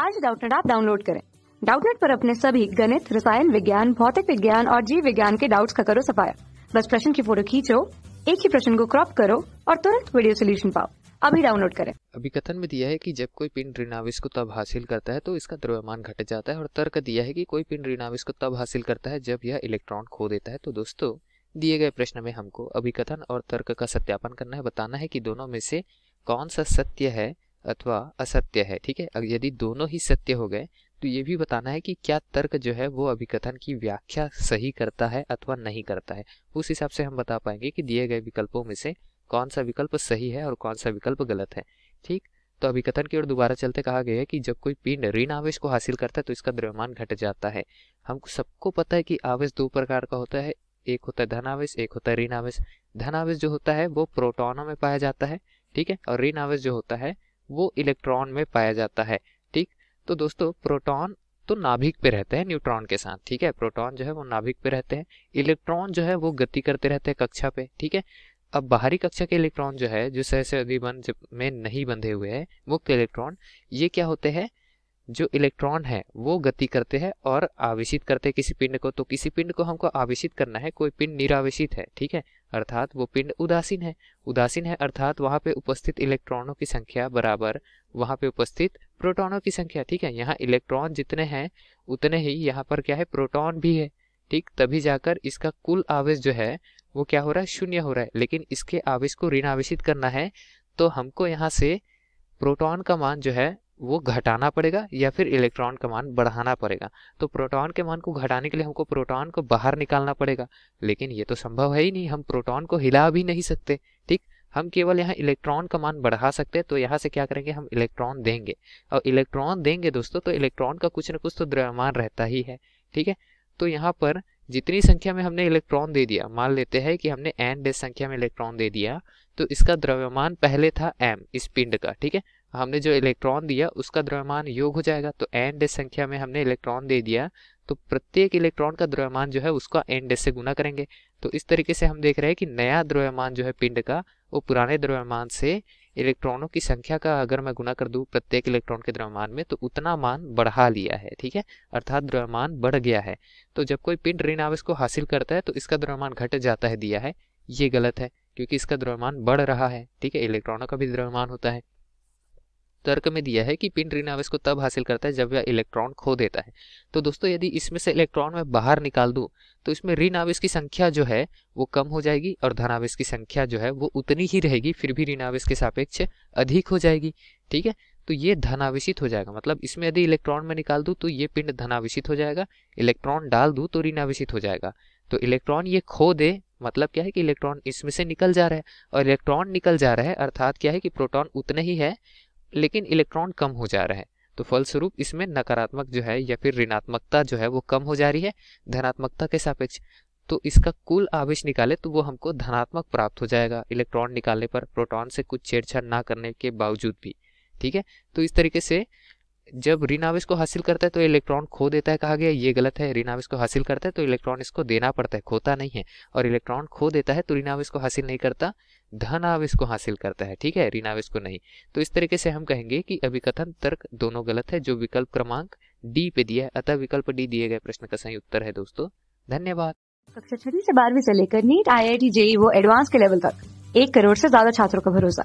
आज डाउटनेट आप डाउनलोड करें डाउटनेट पर अपने सभी गणित रसायन विज्ञान भौतिक विज्ञान और जीव विज्ञान के डाउट्स का करो सफाया बस प्रश्न की फोटो खींचो एक ही प्रश्न को क्रॉप करो और तुरंत वीडियो सोल्यूशन पाओ अभी डाउनलोड करें अभी कथन में दिया है कि जब कोई पिंड ऋणावेश को तब हासिल करता है तो इसका द्रव्यमान घट जाता है और तर्क दिया है कि कोई पिंड ऋणावेश को तब हासिल करता है जब यह इलेक्ट्रॉन खो देता है तो दोस्तों दिए गए प्रश्न में हमको अभिकथन और तर्क का सत्यापन करना है बताना है कि दोनों में से कौन सा सत्य है अथवा असत्य है ठीक है अगर यदि दोनों ही सत्य हो गए तो ये भी बताना है कि क्या तर्क जो है वो अभिकथन की व्याख्या सही करता है अथवा नहीं करता है उस हिसाब से हम बता पाएंगे कि दिए गए विकल्पों में से कौन सा विकल्प सही है और कौन सा विकल्प गलत है ठीक तो अभिकथन की ओर दोबारा चलते कहा गया है कि जब कोई पिंड ऋण आवेश को हासिल करता है तो इसका द्रव्यमान घट जाता है हमको सबको पता है कि आवेश दो प्रकार का होता है एक होता है धनावेश एक होता है ऋण आवेश धनावेश जो होता है वो प्रोटोनों में पाया जाता है ठीक है और ऋण आवेश जो होता है वो इलेक्ट्रॉन में पाया जाता है ठीक तो दोस्तों प्रोटॉन तो नाभिक पे रहते हैं न्यूट्रॉन के साथ ठीक है प्रोटॉन जो है वो नाभिक पे रहते हैं इलेक्ट्रॉन जो है वो गति करते रहते हैं कक्षा पे ठीक है अब बाहरी कक्षा के इलेक्ट्रॉन जो है जो अधिबंध में नहीं बंधे हुए हैं मुक्त इलेक्ट्रॉन ये क्या होते हैं जो इलेक्ट्रॉन है वो गति करते हैं और आवेशित करते हैं किसी पिंड को तो किसी पिंड को हमको आवेशित करना है कोई पिंड निरावेशित है ठीक है अर्थात वो पिंड उदासीन है उदासीन है अर्थात वहाँ पे उपस्थित इलेक्ट्रॉनों की संख्या बराबर वहाँ पे उपस्थित प्रोटॉनों की संख्या ठीक है यहाँ इलेक्ट्रॉन जितने हैं उतने ही यहाँ पर क्या है प्रोटॉन भी है ठीक तभी जाकर इसका कुल आवेश जो है वो क्या हो रहा है शून्य हो रहा है लेकिन इसके आवेश को ऋण आवेशित करना है तो हमको यहाँ से प्रोटॉन का मान जो है वो घटाना पड़ेगा या फिर इलेक्ट्रॉन का मान बढ़ाना पड़ेगा तो प्रोटॉन के मान को घटाने के लिए हमको प्रोटॉन को बाहर निकालना पड़ेगा लेकिन ये तो संभव है ही नहीं हम प्रोटॉन को हिला भी नहीं सकते ठीक हम केवल यहाँ इलेक्ट्रॉन का मान बढ़ा सकते हैं तो यहाँ से क्या करेंगे हम इलेक्ट्रॉन देंगे और इलेक्ट्रॉन देंगे दोस्तों तो इलेक्ट्रॉन का कुछ ना कुछ तो द्रव्यमान रहता ही है ठीक है तो यहाँ पर जितनी संख्या में हमने इलेक्ट्रॉन दे दिया मान लेते हैं कि हमने एन डे संख्या में इलेक्ट्रॉन दे दिया तो इसका द्रव्यमान पहले था एम इस पिंड का ठीक है हमने जो इलेक्ट्रॉन दिया उसका द्रव्यमान योग हो जाएगा तो एन डे संख्या में हमने इलेक्ट्रॉन दे दिया तो प्रत्येक इलेक्ट्रॉन का द्रव्यमान जो है उसका एन डे से गुना करेंगे तो इस तरीके से हम देख रहे हैं कि नया द्रव्यमान जो है पिंड का वो पुराने द्रव्यमान से इलेक्ट्रॉनों की संख्या का अगर मैं गुना कर दूँ प्रत्येक इलेक्ट्रॉन के द्रव्यमान में तो उतना मान बढ़ा लिया है ठीक है अर्थात द्रव्यमान बढ़ गया है तो जब कोई पिंड ऋण आवेश को हासिल करता है तो इसका द्रव्यमान घट जाता है दिया है ये गलत है क्योंकि इसका द्रव्यमान बढ़ रहा है ठीक है इलेक्ट्रॉनों का भी द्रव्यमान होता है तर्क में दिया है कि पिंड ऋण आवेश को तब हासिल करता है जब वह इलेक्ट्रॉन खो देता है तो दोस्तों यदि इसमें से इलेक्ट्रॉन मैं बाहर निकाल दूँ तो इसमें ऋण आवेश की संख्या जो है वो कम हो जाएगी और धनावेश की संख्या जो है वो उतनी ही रहेगी फिर भी ऋण आवेश के सापेक्ष अधिक हो जाएगी ठीक है तो ये धनावेशित हो जाएगा मतलब इसमें यदि इलेक्ट्रॉन में निकाल दूँ तो ये पिंड धनावेशित हो जाएगा इलेक्ट्रॉन डाल दूँ तो ऋणावेशित हो जाएगा तो इलेक्ट्रॉन ये खो दे मतलब क्या है कि इलेक्ट्रॉन इसमें से निकल जा रहा है और इलेक्ट्रॉन निकल जा रहा है अर्थात क्या है कि प्रोटॉन उतने ही है लेकिन इलेक्ट्रॉन कम हो जा रहा है तो फलस्वरूप इसमें नकारात्मक जो है या फिर ऋणात्मकता जो है वो कम हो जा रही है धनात्मकता के सापेक्ष तो इसका कुल आवेश निकाले तो वो हमको धनात्मक प्राप्त हो जाएगा इलेक्ट्रॉन निकालने पर प्रोटॉन से कुछ छेड़छाड़ ना करने के बावजूद भी ठीक है तो इस तरीके से जब आवेश को हासिल करता है तो इलेक्ट्रॉन खो देता है कहा गया ये गलत है आवेश को हासिल करता है तो इलेक्ट्रॉन इसको देना पड़ता है खोता नहीं है और इलेक्ट्रॉन खो देता है तो आवेश को हासिल नहीं करता धन आवेश को हासिल करता है ठीक है आवेश को नहीं तो इस तरीके से हम कहेंगे कि अभिकथन तर्क दोनों गलत है जो विकल्प क्रमांक डी पे दिया है अतः विकल्प डी दिए गए प्रश्न का सही उत्तर है दोस्तों धन्यवाद कक्षा छठी से बारहवीं से लेकर NEET I I T JEE वो एडवांस के लेवल तक एक करोड़ से ज्यादा छात्रों का भरोसा